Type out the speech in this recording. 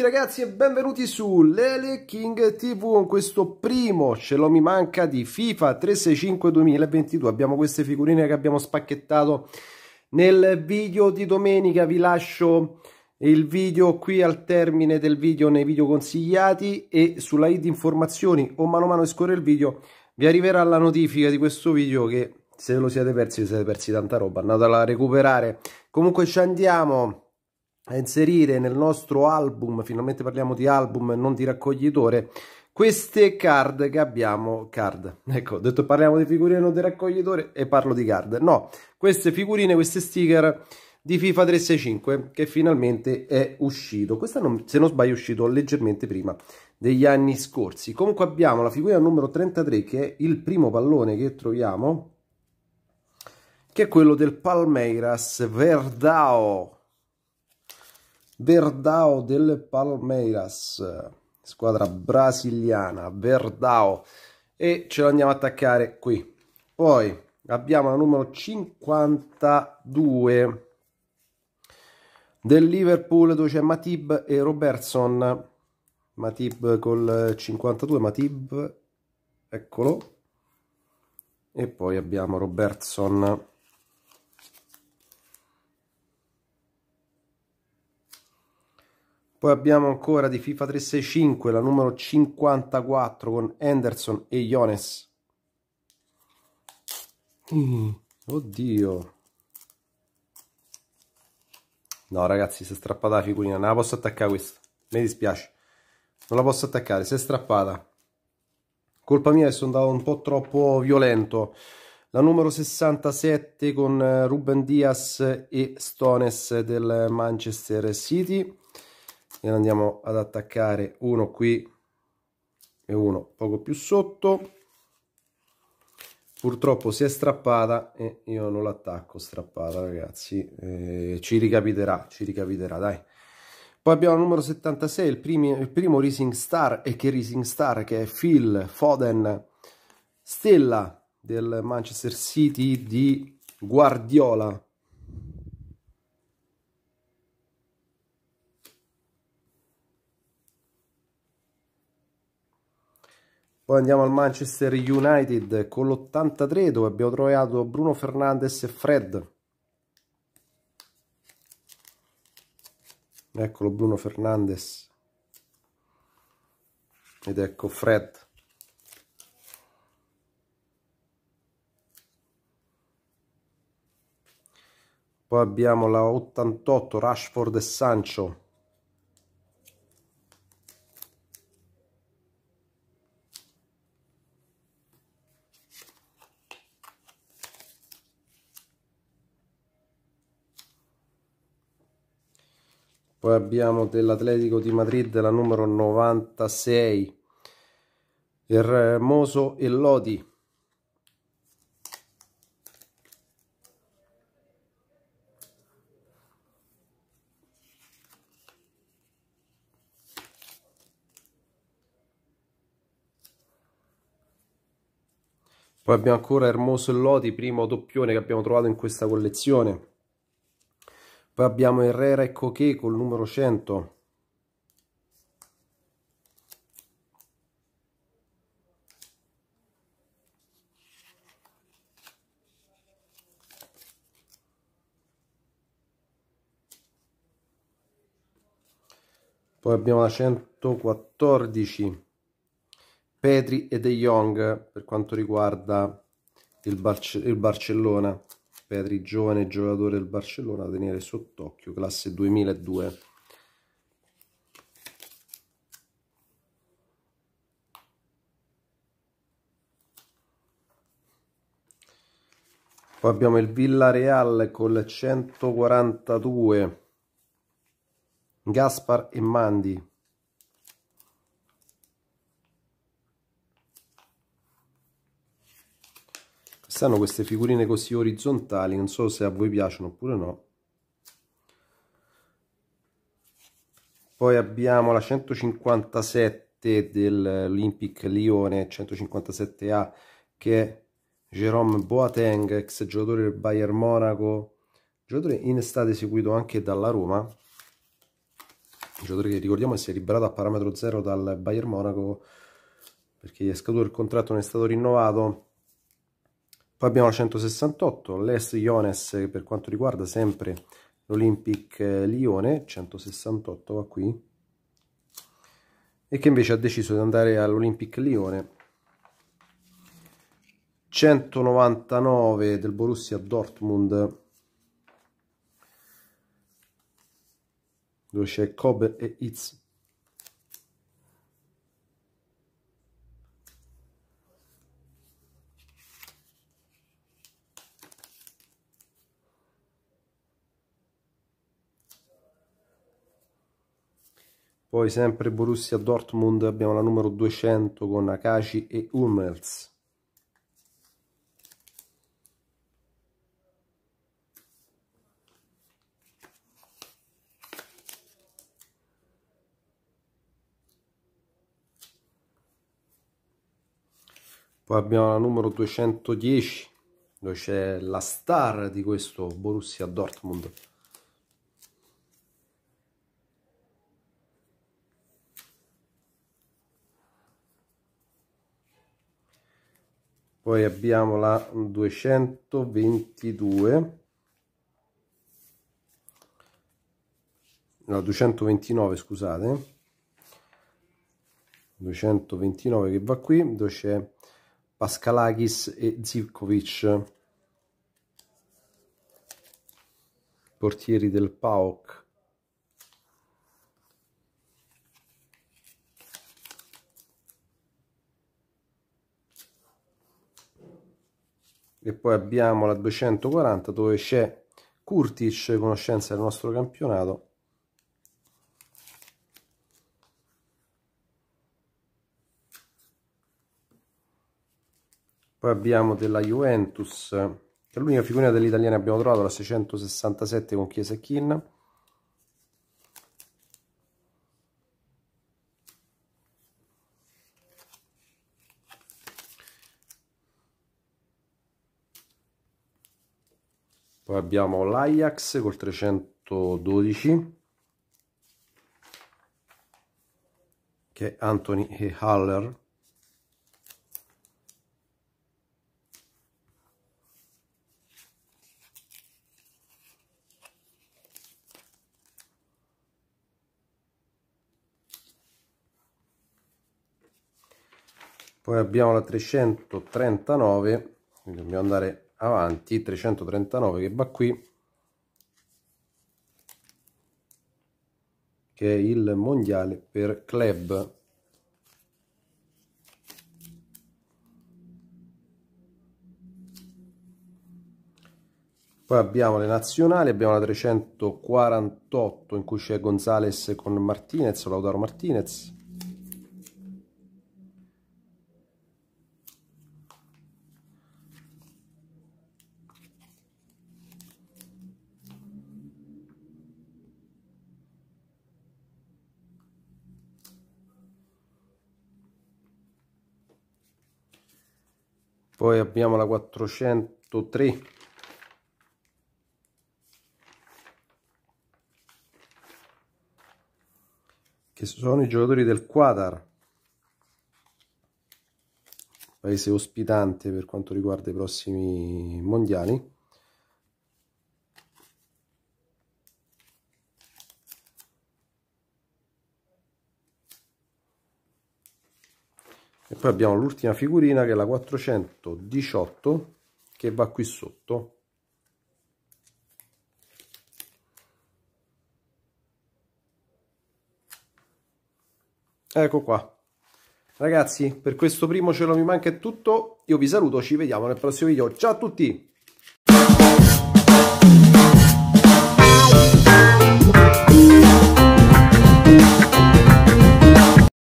tutti ragazzi e benvenuti su Lele King TV con questo primo ce lo mi manca di FIFA 365 2022 abbiamo queste figurine che abbiamo spacchettato nel video di domenica vi lascio il video qui al termine del video nei video consigliati e sulla id informazioni o mano a mano scorre il video vi arriverà la notifica di questo video che se lo siete persi vi siete persi tanta roba andatela a recuperare comunque ci andiamo a inserire nel nostro album, finalmente parliamo di album, non di raccoglitore, queste card che abbiamo, card, ecco, ho detto parliamo di figurine non di raccoglitore e parlo di card, no, queste figurine, queste sticker di FIFA 365 che finalmente è uscito, questa non, se non sbaglio è uscito leggermente prima degli anni scorsi, comunque abbiamo la figura numero 33 che è il primo pallone che troviamo, che è quello del Palmeiras Verdao, Verdão del Palmeiras, squadra brasiliana, Verdão, e ce l'andiamo a attaccare qui. Poi abbiamo la numero 52 del Liverpool dove c'è Matib e Robertson. Matib col 52, Matib, eccolo. E poi abbiamo Robertson Poi abbiamo ancora di FIFA 365 la numero 54 con Henderson e Iones. Mm, oddio. No ragazzi, si è strappata la figurina, non la posso attaccare questa. Mi dispiace. Non la posso attaccare, si è strappata. Colpa mia che sono andato un po' troppo violento la numero 67 con eh, Ruben Diaz e Stones del Manchester City ne andiamo ad attaccare uno qui e uno poco più sotto purtroppo si è strappata e io non l'attacco strappata ragazzi eh, ci ricapiterà ci ricapiterà dai poi abbiamo il numero 76 il, primi, il primo Rising Star e che Rising Star che è Phil Foden stella del Manchester City di Guardiola Poi andiamo al Manchester United con l'83 dove abbiamo trovato Bruno Fernandes e Fred. Eccolo Bruno Fernandes. Ed ecco Fred. Poi abbiamo la 88 Rashford e Sancho. poi abbiamo dell'Atletico di Madrid la numero 96 Hermoso e Lodi Poi abbiamo ancora Hermoso e Lodi, primo doppione che abbiamo trovato in questa collezione. Poi abbiamo Herrera e Coché col numero 100. Poi abbiamo la 114 Petri e De Jong per quanto riguarda il, Barce il Barcellona. Pedri, giovane giocatore del Barcellona da tenere sott'occhio, classe 2002. Poi abbiamo il Villareal col 142, Gaspar e Mandi. strano queste figurine così orizzontali non so se a voi piacciono oppure no poi abbiamo la 157 dell'Olympic Lione 157A che è Jerome Boateng ex giocatore del Bayern Monaco giocatore in estate seguito anche dalla Roma un giocatore che ricordiamo si è liberato a parametro zero dal Bayern Monaco perché gli è scaduto il contratto non è stato rinnovato poi abbiamo la 168, l'Es Iones per quanto riguarda sempre l'Olympic eh, Lione, 168 va qui, e che invece ha deciso di andare all'Olympic Lione. 199 del Borussia Dortmund, dove c'è Cobb e Itz Poi sempre Borussia Dortmund abbiamo la numero 200 con Akashi e Hummels. Poi abbiamo la numero 210, dove c'è la star di questo Borussia Dortmund. poi abbiamo la 222 no 229 scusate 229 che va qui dove c'è Pascalakis e Zivkovic portieri del PAOK e poi abbiamo la 240 dove c'è Kurtic, conoscenza del nostro campionato, Poi abbiamo della Juventus, che è l'unica figurina dell'italiana che abbiamo trovato, la 667 con Chiesa e Chin. poi abbiamo l'Ajax col 312 che è Anthony e Haller poi abbiamo la 339 quindi dobbiamo andare avanti 339 che va qui che è il mondiale per club Poi abbiamo le nazionali, abbiamo la 348 in cui c'è Gonzales con Martinez, Lautaro Martinez. poi abbiamo la 403 che sono i giocatori del Qatar paese ospitante per quanto riguarda i prossimi mondiali e poi abbiamo l'ultima figurina che è la 418 che va qui sotto ecco qua ragazzi per questo primo ce cielo mi manca è tutto io vi saluto ci vediamo nel prossimo video ciao a tutti